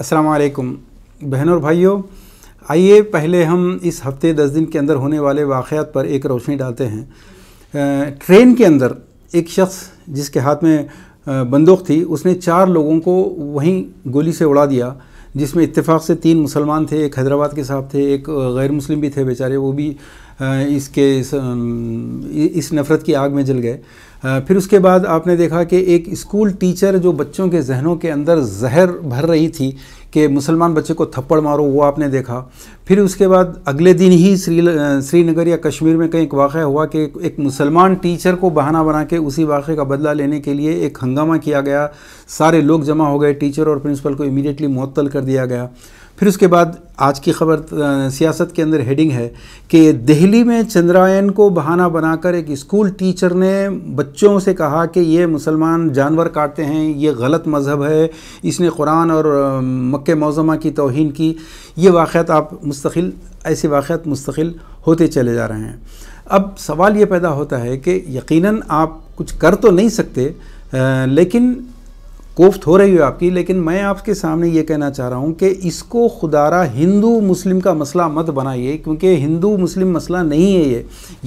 अस्सलाम वालेकुम बहनों और भाइयों आइए पहले हम इस हफ्ते दस दिन के अंदर होने वाले वाक़ात पर एक रोशनी डालते हैं ट्रेन के अंदर एक शख्स जिसके हाथ में बंदूक थी उसने चार लोगों को वहीं गोली से उड़ा दिया जिसमें इत्तेफाक से तीन मुसलमान थे एक हैदराबाद के साहब थे एक गैर मुस्लिम भी थे बेचारे वो भी इसके इस नफ़रत की आग में जल गए फिर उसके बाद आपने देखा कि एक स्कूल टीचर जो बच्चों के जहनों के अंदर जहर भर रही थी कि मुसलमान बच्चे को थप्पड़ मारो वो आपने देखा फिर उसके बाद अगले दिन ही श्री श्रीनगर या कश्मीर में कहीं एक वाक़ हुआ कि एक मुसलमान टीचर को बहाना बना के उसी वाक़े का बदला लेने के लिए एक हंगामा किया गया सारे लोग जमा हो गए टीचर और प्रिंसिपल को इमीडिएटली मअतल कर दिया गया फिर उसके बाद आज की खबर सियासत के अंदर हेडिंग है कि दिल्ली में चंद्रायन को बहाना बनाकर एक स्कूल टीचर ने बच्चों से कहा कि ये मुसलमान जानवर काटते हैं ये गलत मज़हब है इसने कुरान और मक् मौजमा की तोहन की ये वाक़त आप मुस्तकिल ऐसे वाक़ात मुस्तकिल होते चले जा रहे हैं अब सवाल ये पैदा होता है कि यकीनन आप कुछ कर तो नहीं सकते आ, लेकिन कोफ्त हो रही हो आपकी लेकिन मैं आपके सामने ये कहना चाह रहा हूँ कि इसको खुदारा हिंदू मुस्लिम का मसला मत बनाइए क्योंकि हिंदू मुस्लिम मसला नहीं है ये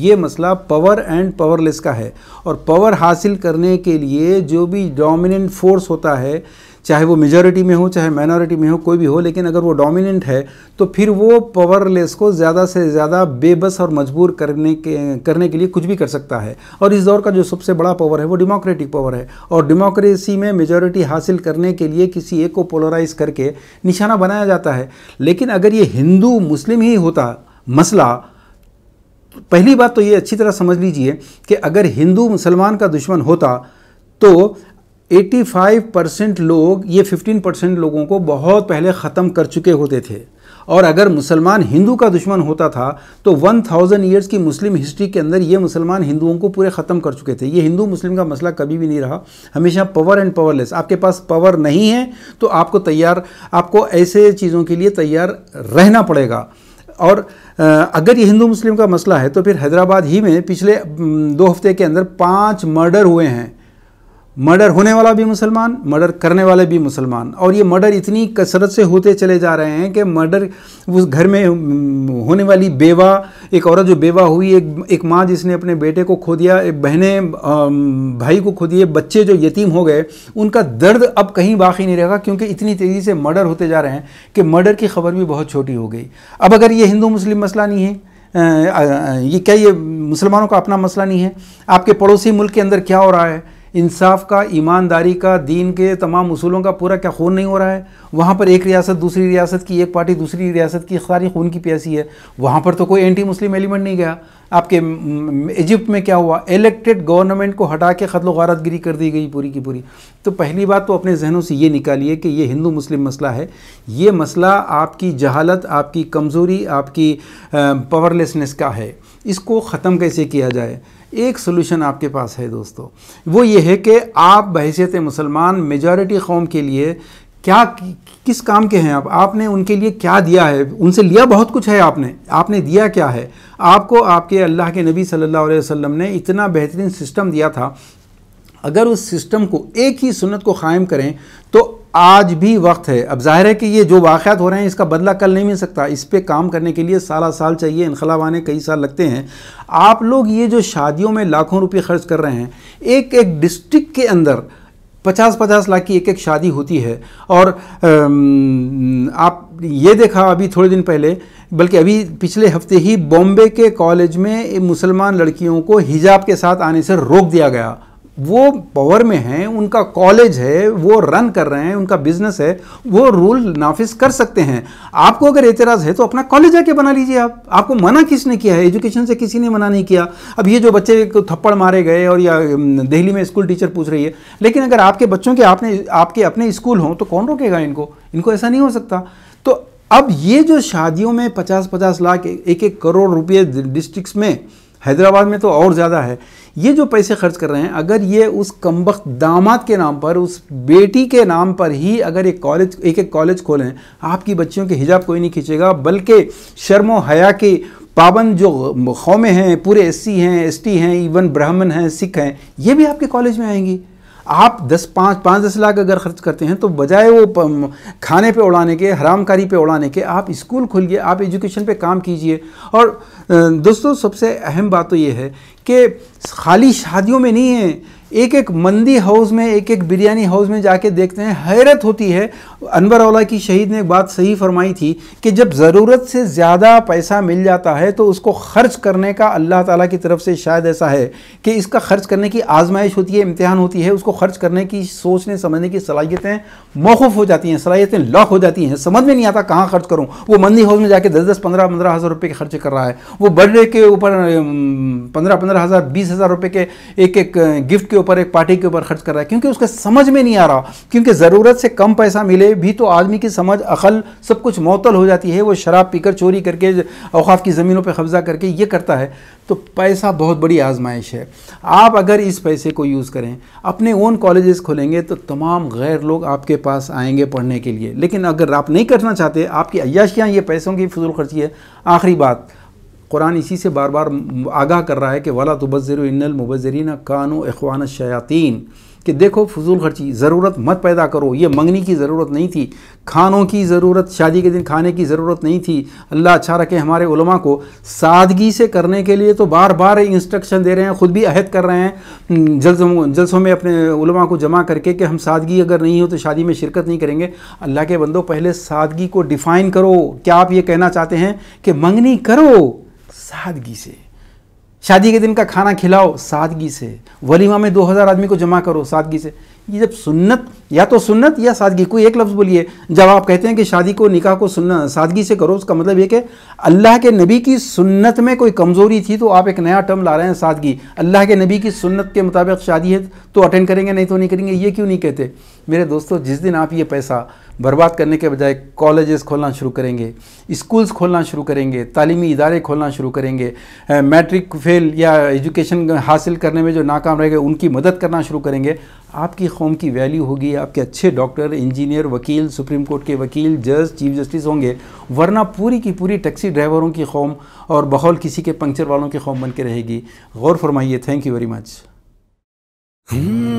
ये मसला पावर एंड पावरलेस का है और पावर हासिल करने के लिए जो भी डोमिनेंट फोर्स होता है चाहे वो मेजोरिटी में हो चाहे माइनॉरिटी में हो कोई भी हो लेकिन अगर वो डोमिनेंट है तो फिर वो पावरलेस को ज़्यादा से ज़्यादा बेबस और मजबूर करने के करने के लिए कुछ भी कर सकता है और इस दौर का जो सबसे बड़ा पावर है वो डेमोक्रेटिक पावर है और डेमोक्रेसी में मेजोरिटी हासिल करने के लिए किसी एक को पोलराइज करके निशाना बनाया जाता है लेकिन अगर ये हिंदू मुस्लिम ही होता मसला पहली बात तो ये अच्छी तरह समझ लीजिए कि अगर हिंदू मुसलमान का दुश्मन होता तो 85 परसेंट लोग ये 15 परसेंट लोगों को बहुत पहले ख़त्म कर चुके होते थे और अगर मुसलमान हिंदू का दुश्मन होता था तो 1000 ईयर्स की मुस्लिम हिस्ट्री के अंदर ये मुसलमान हिंदुओं को पूरे ख़त्म कर चुके थे ये हिंदू मुस्लिम का मसला कभी भी नहीं रहा हमेशा पावर एंड पावरलेस आपके पास पावर नहीं है तो आपको तैयार आपको ऐसे चीज़ों के लिए तैयार रहना पड़ेगा और अगर ये हिंदू मुस्लिम का मसला है तो फिर हैदराबाद ही में पिछले दो हफ्ते के अंदर पाँच मर्डर हुए हैं मर्डर होने वाला भी मुसलमान मर्डर करने वाले भी मुसलमान और ये मर्डर इतनी कसरत से होते चले जा रहे हैं कि मर्डर उस घर में होने वाली बेवा एक औरत जो बेवा हुई एक एक माँ जिसने अपने बेटे को खो दिया एक बहने भाई को खो दिए बच्चे जो यतीम हो गए उनका दर्द अब कहीं बाकी नहीं रहेगा क्योंकि इतनी तेज़ी से मर्डर होते जा रहे हैं कि मर्डर की खबर भी बहुत छोटी हो गई अब अगर ये हिंदू मुस्लिम मसला नहीं है ये क्या ये मुसलमानों का अपना मसला नहीं है आपके पड़ोसी मुल्क के अंदर क्या हो रहा है इंसाफ का ईमानदारी का दीन के तमाम उसूलों का पूरा क्या खून नहीं हो रहा है वहाँ पर एक रियासत दूसरी रियासत की एक पार्टी दूसरी रियासत की सारी खून की प्यासी है वहाँ पर तो कोई एंटी मुस्लिम एलिमेंट नहीं गया आपके इजिप्ट में क्या हुआ इलेक्टेड गवर्नमेंट को हटा के खतल गारतगिरी कर दी गई पूरी की पूरी तो पहली बात तो अपने जहनों से ये निकालिए कि ये हिंदू मुस्लिम मसला है ये मसला आपकी जहालत आपकी कमज़ोरी आपकी पावरलेसनेस का है इसको ख़त्म कैसे किया जाए एक सोल्यूशन आपके पास है दोस्तों वो ये है कि आप बहसीत मुसलमान मेजॉरिटी कौम के लिए क्या किस काम के हैं आप आपने उनके लिए क्या दिया है उनसे लिया बहुत कुछ है आपने आपने दिया क्या है आपको आपके अल्लाह के नबी सल्लल्लाहु अलैहि वसल्लम ने इतना बेहतरीन सिस्टम दिया था अगर उस सिस्टम को एक ही सुन्नत को क़ायम करें तो आज भी वक्त है अब जाहिर है कि ये जो वाक़ात हो रहे हैं इसका बदला कल नहीं मिल सकता इस पर काम करने के लिए सारा साल चाहिए इनखलाब आने कई साल लगते हैं आप लोग ये जो शादियों में लाखों रुपये खर्च कर रहे हैं एक एक डिस्ट्रिक्ट के अंदर पचास पचास लाख की एक एक शादी होती है और आप ये देखा अभी थोड़े दिन पहले बल्कि अभी पिछले हफ्ते ही बॉम्बे के कॉलेज में मुसलमान लड़कियों को हिजाब के साथ आने से रोक दिया गया वो पावर में हैं उनका कॉलेज है वो रन कर रहे हैं उनका बिजनेस है वो रूल नाफिज कर सकते हैं आपको अगर एतराज़ है तो अपना कॉलेज आके बना लीजिए आप आपको मना किसने किया है एजुकेशन से किसी ने मना नहीं किया अब ये जो बच्चे को थप्पड़ मारे गए और या दिल्ली में स्कूल टीचर पूछ रही है लेकिन अगर आपके बच्चों के आपने आपके अपने स्कूल हों तो कौन रोकेगा इनको इनको ऐसा नहीं हो सकता तो अब ये जो शादियों में पचास पचास लाख एक एक करोड़ रुपये डिस्ट्रिक्ट में हैदराबाद में तो और ज़्यादा है ये जो पैसे खर्च कर रहे हैं अगर ये उस कम दामाद के नाम पर उस बेटी के नाम पर ही अगर एक कॉलेज एक एक कॉलेज खोलें आपकी बच्चियों के हिजाब कोई नहीं खींचेगा बल्कि शर्म हया के पाबंद जो कौमें हैं पूरे एससी हैं एसटी हैं इवन ब्राह्मण हैं सिख हैं ये भी आपके कॉलेज में आएंगी आप दस पाँच पाँच दस लाख अगर खर्च करते हैं तो बजाय वो खाने पे उड़ाने के हरामकारी पे उड़ाने के आप स्कूल खोलिए आप एजुकेशन पे काम कीजिए और दोस्तों सबसे अहम बात तो ये है कि खाली शादियों में नहीं है एक एक मंदी हाउस में एक एक बिरयानी हाउस में जाके देखते हैं हैरत होती है अनवर अला की शहीद ने एक बात सही फरमाई थी कि जब ज़रूरत से ज़्यादा पैसा मिल जाता है तो उसको खर्च करने का अल्लाह ताला की तरफ से शायद ऐसा है कि इसका खर्च करने की आजमाइश होती है इम्तहान होती है उसको खर्च करने की सोचने समझने की सलाहियतें मौकूफ़ हो जाती हैं सलाहियतें लॉक हो जाती हैं समझ में नहीं आता कहाँ खर्च करूँ वो मंदी हाउस में जाके दस दस पंद्रह पंद्रह हज़ार रुपये के खर्च कर रहा है वो बर्थडे के ऊपर पंद्रह पंद्रह हज़ार बीस हज़ार रुपये के एक एक गिफ्ट के ऊपर एक पार्टी के ऊपर खर्च कर रहा है क्योंकि उसके समझ में नहीं आ रहा क्योंकि ज़रूरत से कम पैसा मिले भी तो आदमी की समझ अखल सब कुछ मअतल हो जाती है वो शराब पीकर चोरी करके अवकाफ़ की ज़मीनों पर कब्ज़ा करके ये करता है तो पैसा बहुत बड़ी आजमाइश है आप अगर इस पैसे को यूज़ करें अपने ओन कॉलेजेस खोलेंगे तो तमाम गैर लोग आपके पास आएंगे पढ़ने के लिए लेकिन अगर आप नहीं करना चाहते आपकी अयाशियाँ ये पैसों की फजूल खर्ची है आखिरी बात कुरान इसी से बार बार आगाह कर रहा है कि वला तबज़र इनमबज़रीन कानो अखवान शयातीन कि देखो फजूल खर्ची ज़रूरत मत पैदा करो ये मंगनी की ज़रूरत नहीं थी खानों की ज़रूरत शादी के दिन खाने की ज़रूरत नहीं थी अल्लाह अच्छा रखे हमारे उलमा को सादगी से करने के लिए तो बार बार इंस्ट्रक्शन दे रहे हैं ख़ुद भी अहद कर रहे हैं जल्सों जल्सों में अपने उलमा को जमा करके कि हम सादगी अगर नहीं हो तो शादी में शिरकत नहीं करेंगे अल्लाह के बंदो पहले सादगी को डिफ़ाइन करो क्या आप ये कहना चाहते हैं कि मंगनी करो सादगी से शादी के दिन का खाना खिलाओ सादगी से वलीमा में 2000 आदमी को जमा करो सादगी से ये जब सुन्नत या तो सुन्नत या सादगी कोई एक लफ्ज़ बोलिए जब आप कहते हैं कि शादी को निकाह को सुन सादगी से करो उसका मतलब ये कि अल्लाह के नबी की सुन्नत में कोई कमज़ोरी थी तो आप एक नया टर्म ला रहे हैं सादगी अल्लाह के नबी की सुन्नत के मुताबिक शादी है तो अटेंड करेंगे नहीं तो नहीं करेंगे ये क्यों नहीं कहते मेरे दोस्तों जिस दिन आप ये पैसा बर्बाद करने के बजाय कॉलेजेस खोलना शुरू करेंगे स्कूल्स खोलना शुरू करेंगे तालीमी इदारे खोलना शुरू करेंगे मैट्रिक फेल या एजुकेशन हासिल करने में जो नाकाम रहेगा उनकी मदद करना शुरू करेंगे आपकी कौम की वैल्यू होगी आपके अच्छे डॉक्टर इंजीनियर वकील सुप्रीम कोर्ट के वकील जज चीफ जस्टिस होंगे वरना पूरी की पूरी टैक्सी ड्राइवरों की कौम और बहौल किसी के पंक्चर वालों की कौम बन के रहेगी गौर फरमाइए thank you very much Hmm.